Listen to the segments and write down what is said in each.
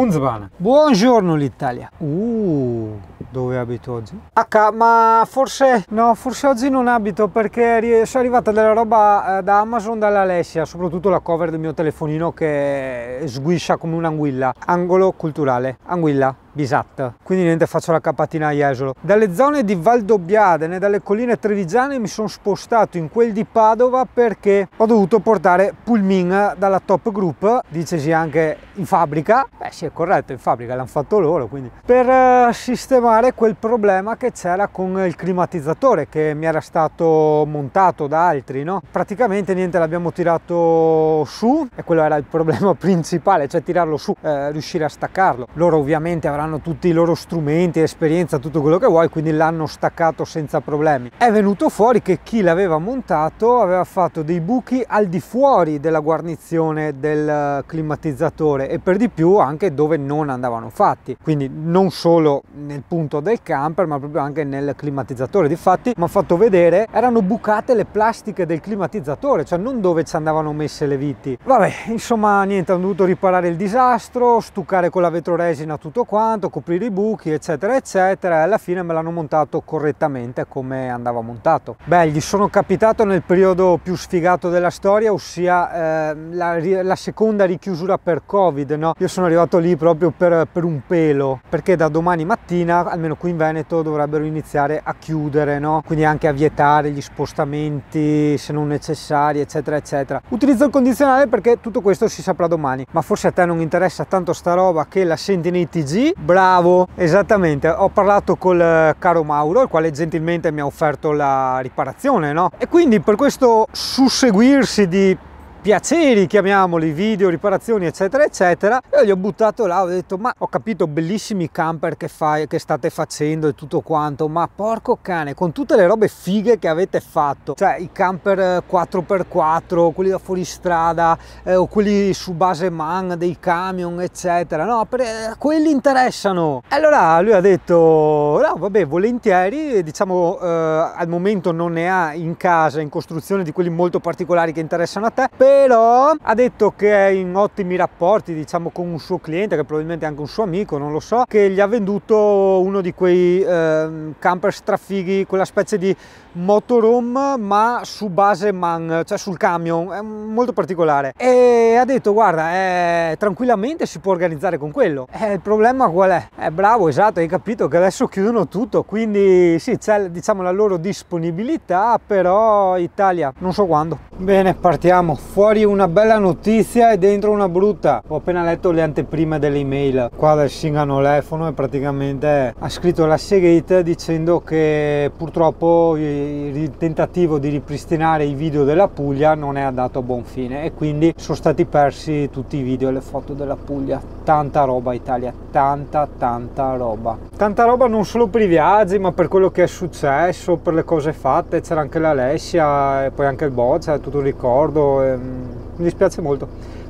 Unzban. Buongiorno l'Italia. Uh, dove abito oggi? H, ma forse... No, forse oggi non abito perché sono arrivata della roba eh, da Amazon dall'Alessia, soprattutto la cover del mio telefonino che sguiscia come un'anguilla. Angolo culturale. Anguilla. Bisatta. Quindi niente, faccio la capatina a Jesolo. Dalle zone di Valdobbiadene, dalle colline trevigiane mi sono spostato in quel di Padova perché ho dovuto portare Pulmin dalla Top Group, dicesi anche in fabbrica. Beh sì, è corretto, in fabbrica l'hanno fatto loro, quindi per eh, sistemare quel problema che c'era con il climatizzatore che mi era stato montato da altri, no? Praticamente niente, l'abbiamo tirato su e quello era il problema principale, cioè tirarlo su, eh, riuscire a staccarlo. Loro ovviamente avranno hanno tutti i loro strumenti, esperienza, tutto quello che vuoi, quindi l'hanno staccato senza problemi. È venuto fuori che chi l'aveva montato aveva fatto dei buchi al di fuori della guarnizione del eh, climatizzatore e per di più anche dove non andavano fatti, quindi non solo nel punto del camper ma proprio anche nel climatizzatore. Difatti mi ha fatto vedere erano bucate le plastiche del climatizzatore, cioè non dove ci andavano messe le viti. Vabbè, insomma niente, hanno dovuto riparare il disastro, stuccare con la vetroresina tutto quanto tanto, coprire i buchi eccetera eccetera e alla fine me l'hanno montato correttamente come andava montato. Beh, gli sono capitato nel periodo più sfigato della storia, ossia eh, la, la, seconda richiusura per Covid, no? Io sono arrivato lì proprio per, per un pelo, perché da domani mattina, almeno qui in Veneto, dovrebbero iniziare a chiudere, no? Quindi anche a vietare gli spostamenti se non necessari, eccetera, eccetera. Utilizzo il condizionale perché tutto questo si saprà domani, ma forse a te non interessa tanto sta roba che la senti nei TG Bravo, esattamente, ho parlato col eh, caro Mauro, il quale gentilmente mi ha offerto la riparazione, no? E quindi per questo susseguirsi di piaceri, chiamiamoli, video, riparazioni, eccetera, eccetera. E gli ho buttato là, ho detto, ma ho capito, bellissimi camper che, fai, che state facendo e tutto quanto, ma porco cane, con tutte le robe fighe che avete fatto, cioè i camper 4x4, eh, quelli da fuoristrada, eh, o quelli su base man, dei camion, eccetera, no, per, eh, quelli interessano. E allora lui ha detto, no, vabbè, volentieri, diciamo, eh, al momento non ne ha in casa, in costruzione di quelli molto particolari che interessano a te, però però ha detto che è in ottimi rapporti diciamo con un suo cliente che probabilmente è anche un suo amico non lo so che gli ha venduto uno di quei eh, camper strafighi quella specie di motorhome ma su base man cioè sul camion è molto particolare e ha detto guarda eh, tranquillamente si può organizzare con quello eh, il problema qual è? è bravo esatto hai capito che adesso chiudono tutto quindi sì c'è diciamo la loro disponibilità però Italia non so quando bene partiamo fuori fuori una bella notizia e dentro una brutta. Ho appena letto le anteprime dell'email qua del Singanolefono e praticamente ha scritto la Segate dicendo che purtroppo il tentativo di ripristinare i video della Puglia non è andato a buon fine e quindi sono stati persi tutti i video e le foto della Puglia. Tanta roba Italia, tanta tanta roba. Tanta roba non solo per i viaggi ma per quello che è successo, per le cose fatte, c'era anche l'Alessia e poi anche il Boccia, tutto il ricordo. E ehm, mi dispiace molto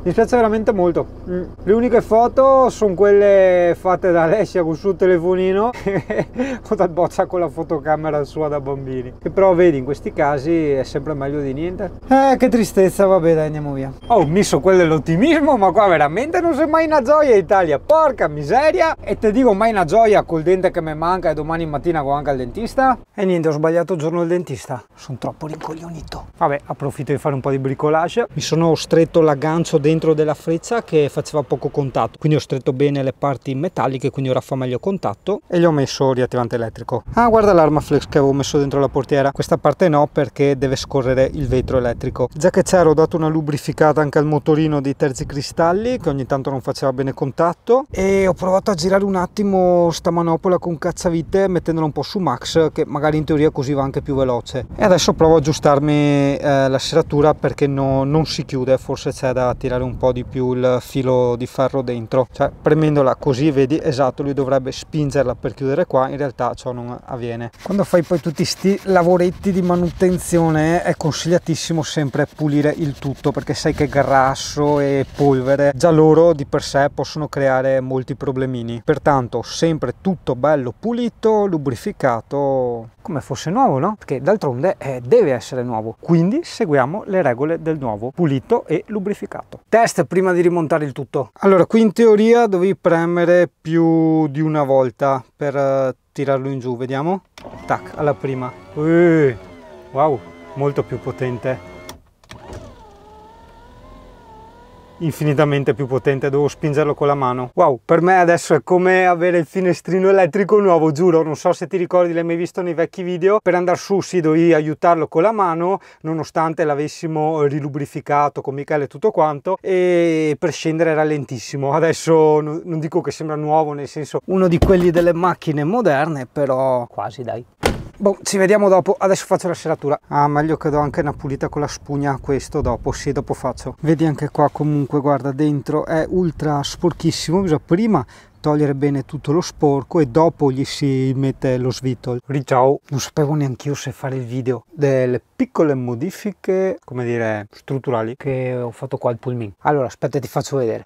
mi piace veramente molto mm. le uniche foto sono quelle fatte da Alessia col suo telefonino o dal boccia con la fotocamera sua da bambini che però vedi in questi casi è sempre meglio di niente eh che tristezza vabbè dai andiamo via oh messo quello dell'ottimismo ma qua veramente non sei mai una gioia Italia porca miseria e te dico mai una gioia col dente che mi manca e domani mattina con anche al dentista e niente ho sbagliato il giorno del dentista sono troppo rincoglionito vabbè approfitto di fare un po' di bricolage mi sono stretto l'aggancio dentro centro della freccia che faceva poco contatto quindi ho stretto bene le parti metalliche quindi ora fa meglio contatto e gli ho messo riattivante elettrico ah guarda l'arma flex che avevo messo dentro la portiera questa parte no perché deve scorrere il vetro elettrico già che c'era ho dato una lubrificata anche al motorino dei terzi cristalli che ogni tanto non faceva bene contatto e ho provato a girare un attimo sta manopola con cazzavite mettendola un po' su max che magari in teoria così va anche più veloce e adesso provo a aggiustarmi eh, la serratura perché no, non si chiude forse c'è da tirare lasciare un po' di più il filo di ferro dentro cioè premendola così vedi esatto lui dovrebbe spingerla per chiudere qua in realtà ciò non avviene quando fai poi tutti questi lavoretti di manutenzione è consigliatissimo sempre pulire il tutto perché sai che grasso e polvere già loro di per sé possono creare molti problemini pertanto sempre tutto bello pulito lubrificato come fosse nuovo no perché d'altronde eh, deve essere nuovo quindi seguiamo le regole del nuovo pulito e lubrificato Test prima di rimontare il tutto. Allora, qui in teoria dovevi premere più di una volta per eh, tirarlo in giù, vediamo. Tac, alla prima. Uy, wow, molto più potente. infinitamente più potente, devo spingerlo con la mano. Wow, per me adesso è come avere il finestrino elettrico nuovo, giuro, non so se ti ricordi, l'hai mai visto nei vecchi video, per andare su sì, dovevi aiutarlo con la mano, nonostante l'avessimo rilubrificato con Michele e tutto quanto, e per scendere era lentissimo. Adesso non dico che sembra nuovo, nel senso uno di quelli delle macchine moderne, però quasi dai. Boh, ci vediamo dopo, adesso faccio la serratura. Ah, meglio che do anche una pulita con la spugna a questo dopo, sì, dopo faccio. Vedi anche qua comunque, guarda, dentro è ultra sporchissimo, bisogna prima togliere bene tutto lo sporco e dopo gli si mette lo svitol. Ciao! Non sapevo neanche io se fare il video delle piccole modifiche, come dire, strutturali che ho fatto qua al pulmin. Allora, aspetta ti faccio vedere.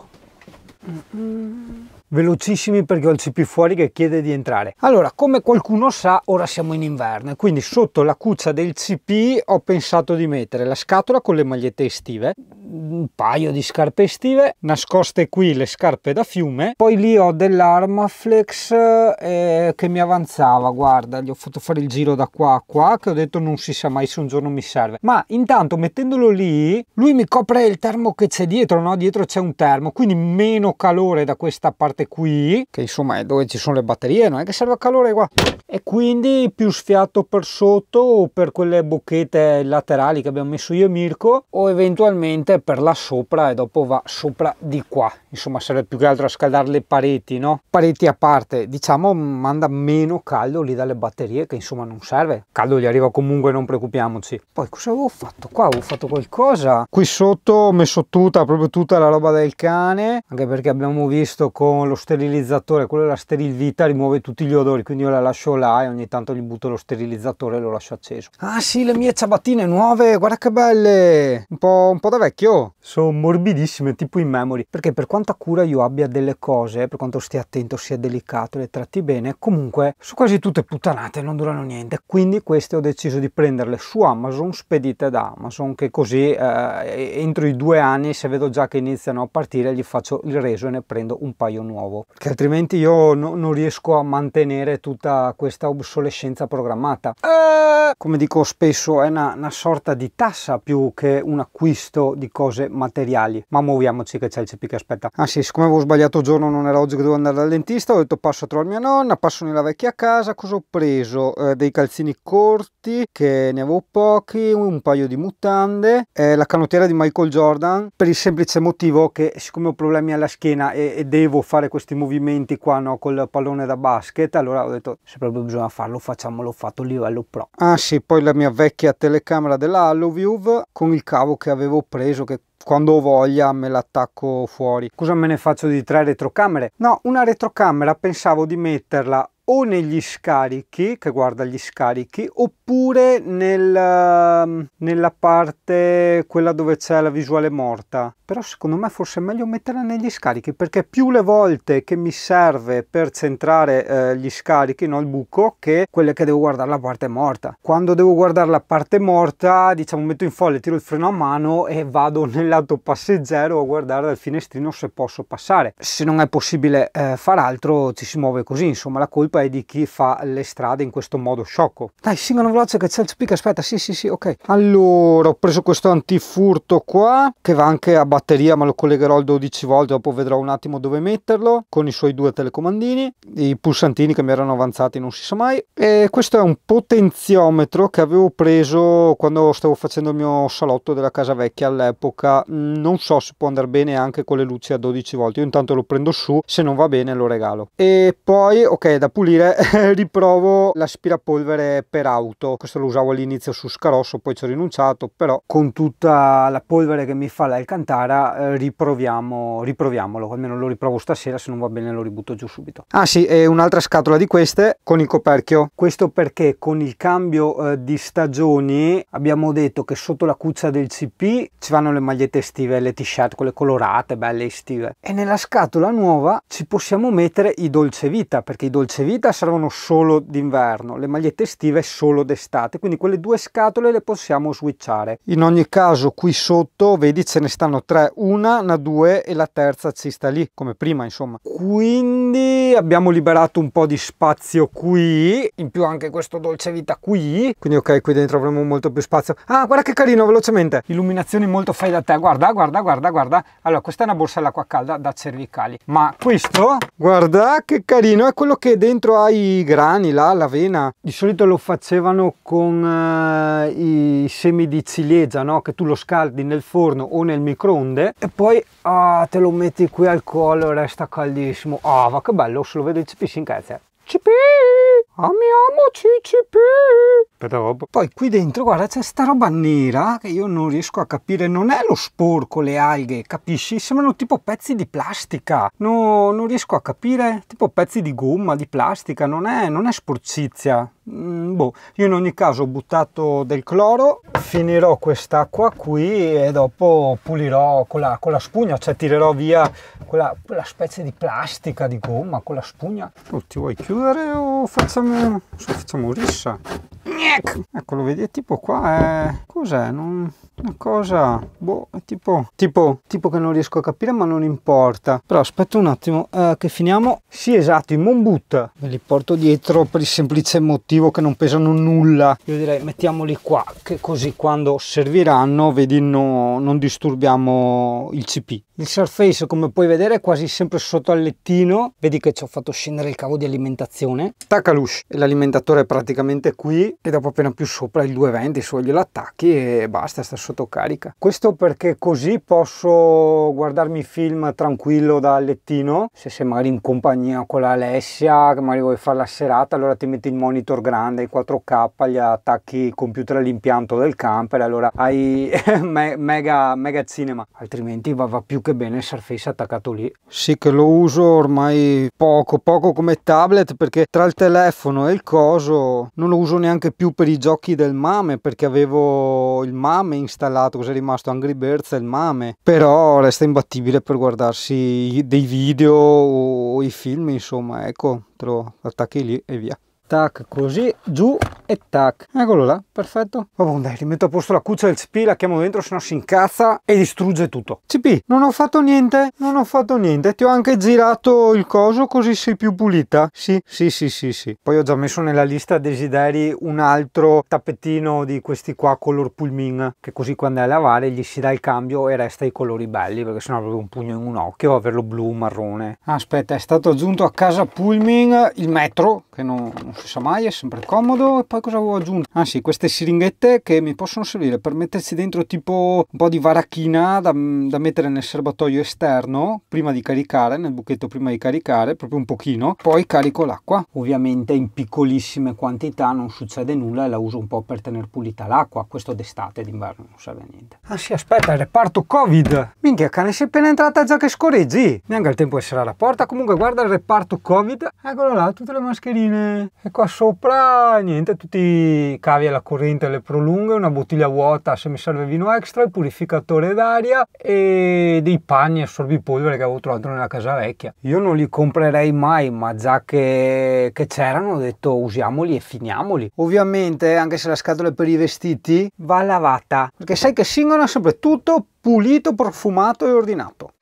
Mm -mm velocissimi perché ho il cp fuori che chiede di entrare allora come qualcuno sa ora siamo in inverno e quindi sotto la cuccia del cp ho pensato di mettere la scatola con le magliette estive un paio di scarpe estive nascoste qui le scarpe da fiume poi lì ho dell'armaflex eh, che mi avanzava guarda gli ho fatto fare il giro da qua a qua che ho detto non si sa mai se un giorno mi serve ma intanto mettendolo lì lui mi copre il termo che c'è dietro no dietro c'è un termo quindi meno calore da questa parte parte qui, che insomma è dove ci sono le batterie, non è che serve a calore qua. E quindi più sfiato per sotto o per quelle bocchette laterali che abbiamo messo io e Mirko o eventualmente per là sopra e dopo va sopra di qua. Insomma serve più che altro a scaldare le pareti, no? Pareti a parte, diciamo manda meno caldo lì dalle batterie che insomma non serve. Caldo gli arriva comunque, non preoccupiamoci. Poi cosa avevo fatto qua? Avevo fatto qualcosa. Qui sotto ho messo tutta, proprio tutta la roba del cane, anche perché abbiamo visto con lo sterilizzatore, quello della sterilvita rimuove tutti gli odori, quindi io la lascio là e ogni tanto gli butto lo sterilizzatore e lo lascio acceso. Ah sì, le mie ciabattine nuove, guarda che belle! Un po', un po da vecchio. Sono morbidissime, tipo in memory, perché per quanta cura io abbia delle cose, per quanto stia attento, sia delicato, le tratti bene, comunque sono quasi tutte puttanate, non durano niente. Quindi queste ho deciso di prenderle su Amazon, spedite da Amazon, che così eh, entro i due anni, se vedo già che iniziano a partire, gli faccio il reso e ne prendo un paio nuovo nuovo, perché altrimenti io no, non riesco a mantenere tutta questa obsolescenza programmata. Eh, come dico spesso, è una, una, sorta di tassa più che un acquisto di cose materiali. Ma muoviamoci che c'è il CP che aspetta. Ah sì, siccome avevo sbagliato giorno, non era oggi che dovevo andare dal dentista, ho detto passo a trovare mia nonna, passo nella vecchia casa, cosa ho preso? Eh, dei calzini corti, che ne avevo pochi, un paio di mutande, eh, la canottiera di Michael Jordan, per il semplice motivo che siccome ho problemi alla schiena e, e devo fare questi movimenti qua no, col pallone da basket, allora ho detto se proprio bisogna farlo facciamolo fatto livello pro. Ah sì, poi la mia vecchia telecamera della HalloView con il cavo che avevo preso che quando ho voglia me l'attacco fuori. Cosa me ne faccio di tre retrocamere? No, una retrocamera pensavo di metterla o negli scarichi, che guarda gli scarichi, oppure nel, ehm, nella parte, quella dove c'è la visuale morta. Però secondo me forse è meglio metterla negli scarichi, perché più le volte che mi serve per centrare eh, gli scarichi, no, il buco, che quelle che devo guardare la parte morta. Quando devo guardare la parte morta, diciamo, metto in folle, tiro il freno a mano e vado nel lato passeggero a guardare dal finestrino se posso passare. Se non è possibile eh, far altro, ci si muove così, insomma, la colpa è e di chi fa le strade in questo modo sciocco. Dai, singolo veloce che c'è il picco, aspetta, sì, sì, sì, ok. Allora, ho preso questo antifurto qua, che va anche a batteria, ma lo collegherò al 12 volt, dopo vedrò un attimo dove metterlo, con i suoi due telecomandini, i pulsantini che mi erano avanzati, non si sa mai. E questo è un potenziometro che avevo preso quando stavo facendo il mio salotto della casa vecchia all'epoca. Non so se può andare bene anche con le luci a 12 volt, io intanto lo prendo su, se non va bene lo regalo. E poi, ok, da pulire pulire riprovo l'aspirapolvere per auto questo lo usavo all'inizio su scarosso poi ci ho rinunciato però con tutta la polvere che mi fa l'alcantara eh, riproviamo riproviamolo almeno lo riprovo stasera se non va bene lo ributto giù subito ah sì e un'altra scatola di queste con il coperchio questo perché con il cambio eh, di stagioni abbiamo detto che sotto la cuccia del cp ci vanno le magliette estive le t-shirt quelle colorate belle estive e nella scatola nuova ci possiamo mettere i dolce vita perché i dolce vita vita servono solo d'inverno, le magliette estive solo d'estate, quindi quelle due scatole le possiamo switchare. In ogni caso qui sotto, vedi, ce ne stanno tre, una, una due e la terza ci sta lì, come prima insomma. Quindi abbiamo liberato un po' di spazio qui, in più anche questo dolce vita qui, quindi ok, qui dentro avremo molto più spazio. Ah, guarda che carino, velocemente! Illuminazioni molto fai da te, guarda, guarda, guarda, guarda. Allora, questa è una borsa all'acqua calda da cervicali, ma questo, guarda che carino, è quello che dentro dentro ai grani, là, all'avena. Di solito lo facevano con eh, i semi di ciliegia, no? che tu lo scaldi nel forno o nel microonde e poi ah, te lo metti qui al collo e resta caldissimo. Ah, va che bello, se lo vedo il cipì si incazza. Cipì! Amiamoci, cipì! Aspetta, roba. Poi qui dentro, guarda, c'è sta roba nera che io non riesco a capire. Non è lo sporco, le alghe, capisci? Sembrano tipo pezzi di plastica. No, non riesco a capire. Tipo pezzi di gomma, di plastica. Non è, non è sporcizia. Mm, boh, io in ogni caso ho buttato del cloro. Finirò quest'acqua qui e dopo pulirò con la, con la spugna. Cioè tirerò via quella, quella, specie di plastica, di gomma, con la spugna. Oh, ti vuoi chiudere o facciamo, facciamo rissa? Ecco, lo vedi, tipo qua è... Eh. Cos'è? Non una cosa boh, tipo, tipo, tipo che non riesco a capire ma non importa però aspetta un attimo eh, che finiamo sì esatto i mombut me li porto dietro per il semplice motivo che non pesano nulla io direi mettiamoli qua che così quando serviranno vedi no, non disturbiamo il cp il surface come puoi vedere è quasi sempre sotto al lettino vedi che ci ho fatto scendere il cavo di alimentazione taccalush l'alimentatore è praticamente qui e dopo appena più sopra il 220 su glielo attacchi e basta sta sottocarica. Questo perché così posso guardarmi film tranquillo dal lettino, se sei magari in compagnia con l'Alessia, che magari vuoi fare la serata, allora ti metti il monitor grande, il 4K, gli attacchi il computer all'impianto del camper, allora hai me mega, mega cinema, altrimenti va, va più che bene il Surface attaccato lì. Sì che lo uso ormai poco, poco come tablet perché tra il telefono e il coso non lo uso neanche più per i giochi del MAME perché avevo il MAME in installato, cos'è rimasto Angry Birds e il Mame, però resta imbattibile per guardarsi dei video o i film, insomma, ecco, te lo attacchi lì e via tac così giù e tac eccolo là perfetto vabbè dai rimetto a posto la cuccia del cp la chiamo dentro se no si incazza e distrugge tutto cp non ho fatto niente non ho fatto niente ti ho anche girato il coso così sei più pulita sì sì sì sì sì poi ho già messo nella lista desideri un altro tappetino di questi qua color pulmin che così quando è a lavare gli si dà il cambio e resta i colori belli perché sennò proprio un pugno in un occhio averlo blu marrone aspetta è stato aggiunto a casa pulmin il metro che non, non senza maglie, sempre comodo. E poi cosa avevo aggiunto? Ah sì, queste siringhette che mi possono servire per metterci dentro tipo un po' di varachina da, da mettere nel serbatoio esterno prima di caricare, nel buchetto prima di caricare, proprio un pochino. Poi carico l'acqua, ovviamente in piccolissime quantità, non succede nulla e la uso un po' per tenere pulita l'acqua. Questo d'estate, d'inverno non serve a niente. Ah sì, aspetta, il reparto Covid. Minchia cane, sei appena entrata già che scorreggi. Neanche il tempo di essere alla porta. Comunque guarda il reparto Covid. Eccolo là, tutte le mascherine. E qua sopra niente, tutti i cavi alla corrente, le prolunghe, una bottiglia vuota se mi serve vino extra, il purificatore d'aria e dei panni assorbipolvere che avevo trovato nella casa vecchia. Io non li comprerei mai, ma già che, che c'erano ho detto usiamoli e finiamoli. Ovviamente anche se la scatola è per i vestiti va lavata, perché sai che Singono sempre tutto pulito, profumato e ordinato.